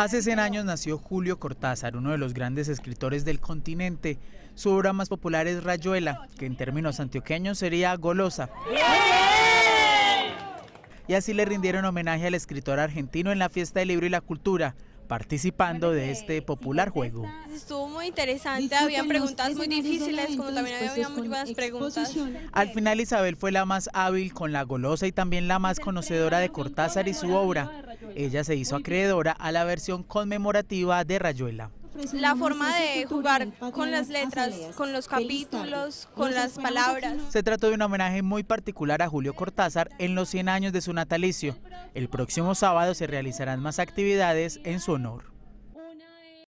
Hace 100 años nació Julio Cortázar, uno de los grandes escritores del continente. Su obra más popular es Rayuela, que en términos antioqueños sería golosa. Y así le rindieron homenaje al escritor argentino en la Fiesta del Libro y la Cultura, participando de este popular juego. Estuvo muy interesante, había preguntas muy difíciles, como también había muy buenas preguntas. Al final Isabel fue la más hábil con la golosa y también la más conocedora de Cortázar y su obra. Ella se hizo acreedora a la versión conmemorativa de Rayuela. La forma de jugar con las letras, con los capítulos, con las palabras. Se trató de un homenaje muy particular a Julio Cortázar en los 100 años de su natalicio. El próximo sábado se realizarán más actividades en su honor.